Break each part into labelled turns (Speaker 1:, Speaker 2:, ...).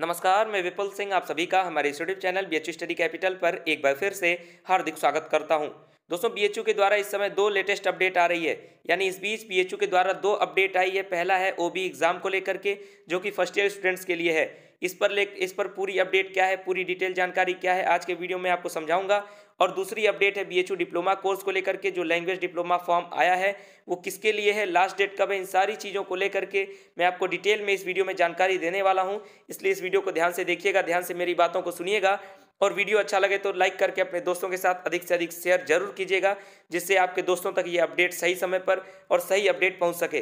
Speaker 1: नमस्कार मैं विपुल सिंह आप सभी का हमारे YouTube channel B H study capital पर एक बार फिर से हार्दिक स्वागत करता हूं दोस्तों बी के द्वारा इस समय दो लेटेस्ट अपडेट आ रही है यानी इस बीच बी के द्वारा दो अपडेट आई है पहला है ओ एग्जाम को लेकर के जो कि फर्स्ट ईयर स्टूडेंट्स के लिए है इस पर ले इस पर पूरी अपडेट क्या है पूरी डिटेल जानकारी क्या है आज के वीडियो में आपको समझाऊंगा और दूसरी अपडेट है बीएचयू डिप्लोमा कोर्स को लेकर के जो लैंग्वेज डिप्लोमा फॉर्म आया है वो किसके लिए है लास्ट डेट कब है इन सारी चीज़ों को लेकर के मैं आपको डिटेल में इस वीडियो में जानकारी देने वाला हूँ इसलिए इस वीडियो को ध्यान से देखिएगा ध्यान से मेरी बातों को सुनिएगा और वीडियो अच्छा लगे तो लाइक करके अपने दोस्तों के साथ अधिक से अधिक शेयर जरूर कीजिएगा जिससे आपके दोस्तों तक ये अपडेट सही समय पर और सही अपडेट पहुँच सके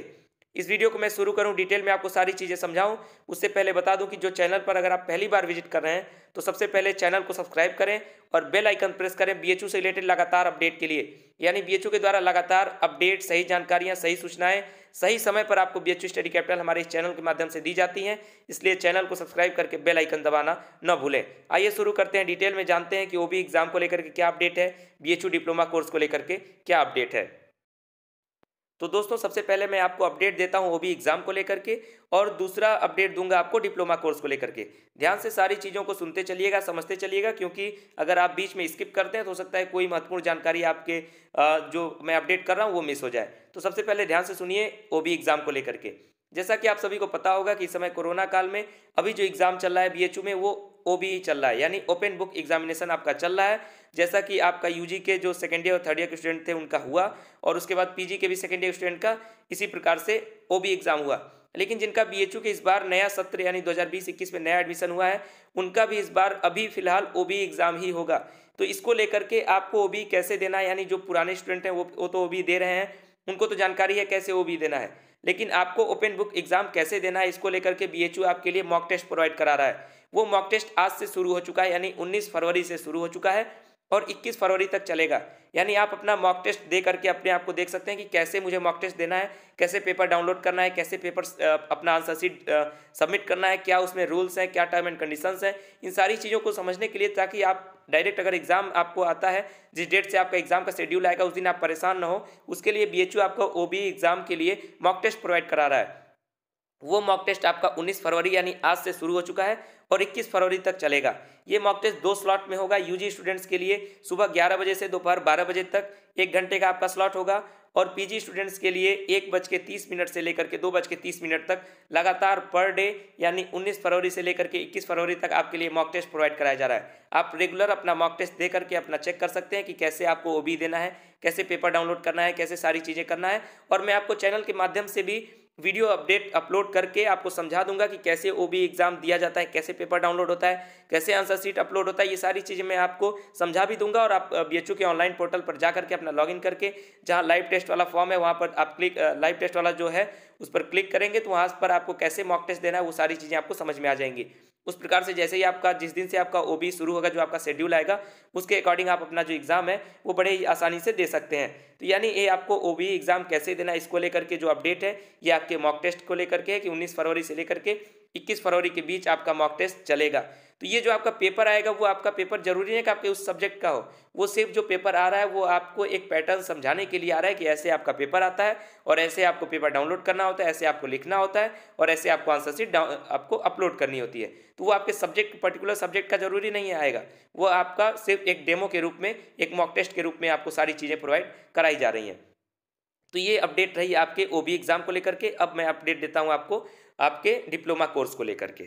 Speaker 1: इस वीडियो को मैं शुरू करूं डिटेल में आपको सारी चीज़ें समझाऊं उससे पहले बता दूं कि जो चैनल पर अगर आप पहली बार विजिट कर रहे हैं तो सबसे पहले चैनल को सब्सक्राइब करें और बेल आइकन प्रेस करें बीएचयू से रिलेटेड लगातार अपडेट के लिए यानी बीएचयू के द्वारा लगातार अपडेट सही जानकारियाँ सही सूचनाएँ सही समय पर आपको बी स्टडी कैपिटल हमारे इस चैनल के माध्यम से दी जाती हैं इसलिए चैनल को सब्सक्राइब करके बेल आइकन दबाना न भूलें आइए शुरू करते हैं डिटेल में जानते हैं कि ओ एग्ज़ाम को लेकर के क्या अपडेट है बी डिप्लोमा कोर्स को लेकर के क्या अपडेट है तो दोस्तों सबसे पहले मैं आपको अपडेट देता हूँ भी एग्जाम को लेकर के और दूसरा अपडेट दूंगा आपको डिप्लोमा कोर्स को लेकर के ध्यान से सारी चीज़ों को सुनते चलिएगा समझते चलिएगा क्योंकि अगर आप बीच में स्किप करते हैं तो हो सकता है कोई महत्वपूर्ण जानकारी आपके जो मैं अपडेट कर रहा हूँ वो मिस हो जाए तो सबसे पहले ध्यान से सुनिए ओ एग्जाम को लेकर के जैसा कि आप सभी को पता होगा कि इस समय कोरोना काल में अभी जो एग्ज़ाम चल रहा है बी में वो ओ चल रहा है यानी ओपन बुक एग्जामिनेशन आपका चल रहा है जैसा कि आपका यूजी के जो सेकेंड ईयर और थर्ड ईयर के स्टूडेंट थे उनका हुआ और उसके बाद पीजी के भी सेकेंड ईयर स्टूडेंट का इसी प्रकार से ओ एग्ज़ाम हुआ लेकिन जिनका बी के इस बार नया सत्र यानी बीस इक्कीस में नया एडमिशन हुआ है उनका भी इस बार अभी फिलहाल ओ एग्ज़ाम ही होगा तो इसको लेकर के आपको ओ कैसे देना है यानी जो पुराने स्टूडेंट हैं वो वो तो ओ दे रहे हैं उनको तो जानकारी है कैसे ओ देना है लेकिन आपको ओपन बुक एग्जाम कैसे देना है इसको लेकर के बी आपके लिए मॉक टेस्ट प्रोवाइड करा रहा है वो मॉक टेस्ट आज से शुरू हो चुका है यानी उन्नीस फरवरी से शुरू हो चुका है और 21 फरवरी तक चलेगा यानी आप अपना मॉक टेस्ट दे करके अपने आप को देख सकते हैं कि कैसे मुझे मॉक टेस्ट देना है कैसे पेपर डाउनलोड करना है कैसे पेपर अपना आंसर सीट सबमिट करना है क्या उसमें रूल्स हैं क्या टर्म एंड कंडीशंस हैं इन सारी चीज़ों को समझने के लिए ताकि आप डायरेक्ट अगर एग्जाम आपको आता है जिस डेट से आपका एग्जाम का शेड्यूल आएगा उस दिन आप परेशान ना हो उसके लिए बी आपको ओ एग्जाम के लिए मॉक टेस्ट प्रोवाइड करा रहा है वो मॉक टेस्ट आपका 19 फरवरी यानी आज से शुरू हो चुका है और 21 फरवरी तक चलेगा ये मॉक टेस्ट दो स्लॉट में होगा यूजी स्टूडेंट्स के लिए सुबह 11 बजे से दोपहर 12 बजे तक एक घंटे का आपका स्लॉट होगा और पीजी स्टूडेंट्स के लिए एक बज के तीस मिनट से लेकर के दो बज के तीस मिनट तक लगातार पर डे यानी उन्नीस फरवरी से लेकर के इक्कीस फरवरी तक आपके लिए मॉक टेस्ट प्रोवाइड कराया जा रहा है आप रेगुलर अपना मॉक टेस्ट दे करके अपना चेक कर सकते हैं कि कैसे आपको ओ देना है कैसे पेपर डाउनलोड करना है कैसे सारी चीज़ें करना है और मैं आपको चैनल के माध्यम से भी वीडियो अपडेट अपलोड करके आपको समझा दूंगा कि कैसे ओ बी एग्ज़ाम दिया जाता है कैसे पेपर डाउनलोड होता है कैसे आंसर सीट अपलोड होता है ये सारी चीज़ें मैं आपको समझा भी दूंगा और आप बी के ऑनलाइन पोर्टल पर जा करके अपना लॉगिन करके जहाँ लाइव टेस्ट वाला फॉर्म है वहाँ पर आप क्लिक लाइव टेस्ट वाला जो है उस पर क्लिक करेंगे तो वहाँ पर आपको कैसे मॉक टेस्ट देना है वो सारी चीज़ें आपको समझ में आ जाएंगी उस प्रकार से जैसे ही आपका जिस दिन से आपका ओ शुरू होगा जो आपका शेड्यूल आएगा उसके अकॉर्डिंग आप अपना जो एग्ज़ाम है वो बड़े ही आसानी से दे सकते हैं तो यानी ये आपको ओ एग्ज़ाम कैसे देना इसको लेकर के जो अपडेट है ये आपके मॉक टेस्ट को लेकर के कि उन्नीस फरवरी से लेकर के 21 फरवरी के बीच आपका मॉक टेस्ट चलेगा तो ये जो आपका पेपर आएगा वो आपका पेपर जरूरी है कि आपके उस सब्जेक्ट का हो वो सिर्फ जो पेपर आ रहा है वो आपको एक पैटर्न समझाने के लिए आ रहा है कि ऐसे आपका पेपर आता है और ऐसे आपको पेपर डाउनलोड करना होता है ऐसे आपको लिखना होता है और ऐसे आपको आंसर शीट आपको अपलोड करनी होती है तो वो आपके सब्जेक्ट पर्टिकुलर सब्जेक्ट का जरूरी नहीं आएगा वो आपका सिर्फ एक डेमो के रूप में एक मॉक टेस्ट के रूप में आपको सारी चीज़ें प्रोवाइड कराई जा रही हैं तो ये अपडेट रही आपके ओ एग्ज़ाम को लेकर के अब मैं अपडेट देता हूँ आपको आपके डिप्लोमा कोर्स को लेकर के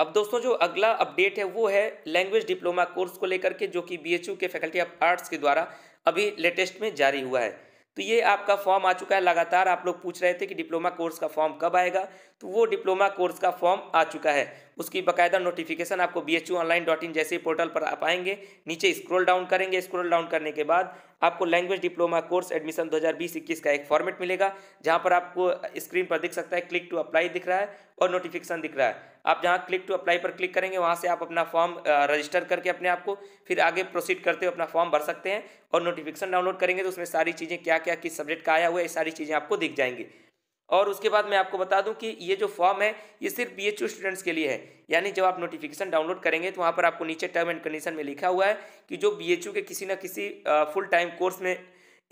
Speaker 1: अब दोस्तों जो अगला अपडेट है वो है लैंग्वेज डिप्लोमा कोर्स को लेकर के जो कि बी के फैकल्टी ऑफ आर्ट्स के द्वारा अभी लेटेस्ट में जारी हुआ है तो ये आपका फॉर्म आ चुका है लगातार आप लोग पूछ रहे थे कि डिप्लोमा कोर्स का फॉर्म कब आएगा तो वो डिप्लोमा कोर्स का फॉर्म आ चुका है उसकी बकायदा नोटिफिकेशन आपको B H online dot in जैसे पोर्टल पर आप आएंगे नीचे स्क्रॉल डाउन करेंगे स्क्रॉल डाउन करने के बाद आपको लैंग्वेज डिप्लोमा कोर्स एडमिशन 2020-21 का एक फॉर्मेट मिलेगा जहां पर आपको स्क्रीन पर दिख सकता है क्लिक टू अप्लाई दिख रहा है और नोटिफिकेशन दिख रहा है आप जहाँ क्लिक टू अप्लाई पर क्लिक करेंगे वहाँ से आप अपना फॉर्म रजिस्टर करके अपने आप को फिर आगे प्रोसीड करते हुए अपना फॉर्म भर सकते हैं और नोटिफिकेशन डाउनलोड करेंगे तो उसमें सारी चीज़ें क्या क्या किस सब्जेक्ट का आया हुआ है सारी चीज़ें आपको दिख जाएंगी और उसके बाद मैं आपको बता दूं कि ये जो फॉर्म है ये सिर्फ बी एच स्टूडेंट्स के लिए है यानी जब आप नोटिफिकेशन डाउनलोड करेंगे तो वहाँ पर आपको नीचे टर्म एंड कंडीशन में लिखा हुआ है कि जो बी के किसी न किसी फुल टाइम कोर्स में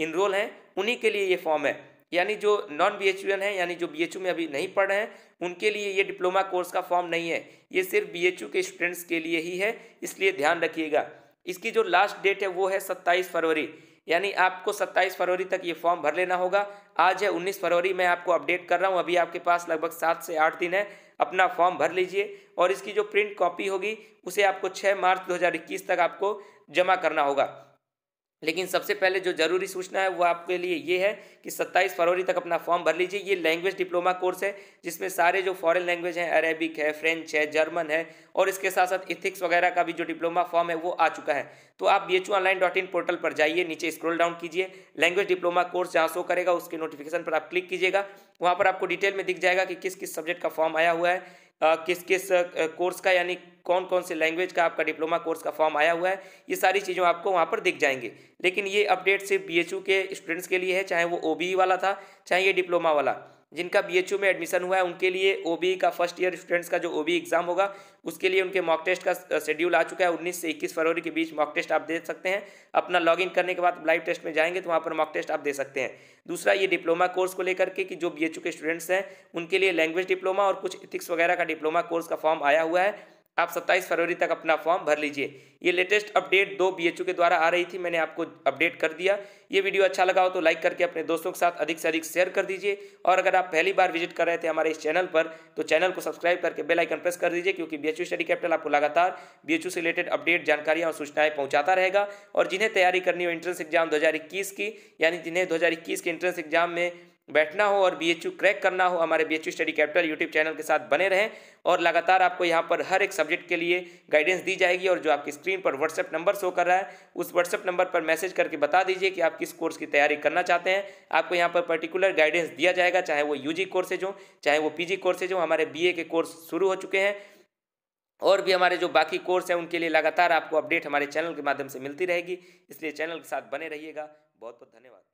Speaker 1: इनरोल हैं उन्हीं के लिए ये फॉर्म है यानी जो नॉन बी एच हैं यानी जो बी में अभी नहीं पढ़ रहे हैं उनके लिए ये डिप्लोमा कोर्स का फॉर्म नहीं है ये सिर्फ बी के स्टूडेंट्स के लिए ही है इसलिए ध्यान रखिएगा इसकी जो लास्ट डेट है वो है सत्ताईस फरवरी यानी आपको 27 फरवरी तक ये फॉर्म भर लेना होगा आज है 19 फरवरी मैं आपको अपडेट कर रहा हूँ अभी आपके पास लगभग सात से आठ दिन है अपना फॉर्म भर लीजिए और इसकी जो प्रिंट कॉपी होगी उसे आपको छः मार्च दो तक आपको जमा करना होगा लेकिन सबसे पहले जो जरूरी सूचना है वो आपके लिए ये है कि 27 फरवरी तक अपना फॉर्म भर लीजिए ये लैंग्वेज डिप्लोमा कोर्स है जिसमें सारे जो फॉरेन लैंग्वेज हैं अरेबिक है फ्रेंच है जर्मन है और इसके साथ साथ इथिक्स वगैरह का भी जो डिप्लोमा फॉर्म है वो आ चुका है तो आप B online dot in portal पर जाइए नीचे स्क्रोल डाउन कीजिए लैंग्वेज डिप्लोमा कोर्स जहाँ शो करेगा उसके नोटिफिकेशन पर आप क्लिक कीजिएगा वहाँ पर आपको डिटेल में दिख जाएगा कि किस किस सब्जेक्ट का फॉर्म आया हुआ है किस किस कोर्स का यानी कौन कौन से लैंग्वेज का आपका डिप्लोमा कोर्स का फॉर्म आया हुआ है ये सारी चीज़ों आपको वहाँ पर दिख जाएंगे लेकिन ये अपडेट सिर्फ बी के स्टूडेंट्स के लिए है चाहे वो ओ e वाला था चाहे ये डिप्लोमा वाला जिनका बीएचयू में एडमिशन हुआ है उनके लिए ओबीई e का फर्स्ट ईयर स्टूडेंट्स का जो ओ एग्जाम e होगा उसके लिए उनके मॉक टेस्ट का शेड्यूल आ चुका है 19 से 21 फरवरी के बीच मॉक टेस्ट आप दे सकते हैं अपना लॉगिन करने के बाद लाइव टेस्ट में जाएंगे तो वहाँ पर मॉक टेस्ट आप दे सकते हैं दूसरा ये डिप्लोमा कोर्स को लेकर के कि जो बी के स्टूडेंट्स हैं उनके लिए लैंग्वेज डिप्लोमा और कुछ इथिक्स वगैरह का डिप्लोमा कोर्स का फॉर्म आया हुआ है आप 27 फरवरी तक अपना फॉर्म भर लीजिए ये लेटेस्ट अपडेट दो बी के द्वारा आ रही थी मैंने आपको अपडेट कर दिया ये वीडियो अच्छा लगा हो तो लाइक करके अपने दोस्तों के साथ अधिक से अधिक शेयर कर दीजिए और अगर आप पहली बार विजिट कर रहे थे हमारे इस चैनल पर तो चैनल को सब्सक्राइब करके बेल आइकन प्रेस कर दीजिए क्योंकि बी स्टडी कैपिटल आपको लगातार बी से रिलेटेड अपडेट जानकारियाँ और सूचनाएँ पहुँचाता रहेगा और जिन्हें तैयारी करनी हो इंट्रेंस एग्जाम दो की यानी जिन्हें दो के इंट्रेंस एग्जाम में बैठना हो और बी क्रैक करना हो हमारे B study capital YouTube channel के साथ बने रहें और लगातार आपको यहाँ पर हर एक सब्जेक्ट के लिए गाइडेंस दी जाएगी और जो आपकी स्क्रीन पर व्हाट्सएप नंबर शो कर रहा है उस व्हाट्सएप नंबर पर मैसेज करके बता दीजिए कि आप किस कोर्स की तैयारी करना चाहते हैं आपको यहाँ पर पर्टिकुलर गाइडेंस दिया जाएगा चाहे वो यू जी कोर्सेज हों चाहे वो पी जी कोर्सेज हों हमारे बी के कोर्स शुरू हो चुके हैं और भी हमारे जो बाकी कोर्स हैं उनके लिए लगातार आपको अपडेट हमारे चैनल के माध्यम से मिलती रहेगी इसलिए चैनल के साथ बने रहिएगा बहुत बहुत धन्यवाद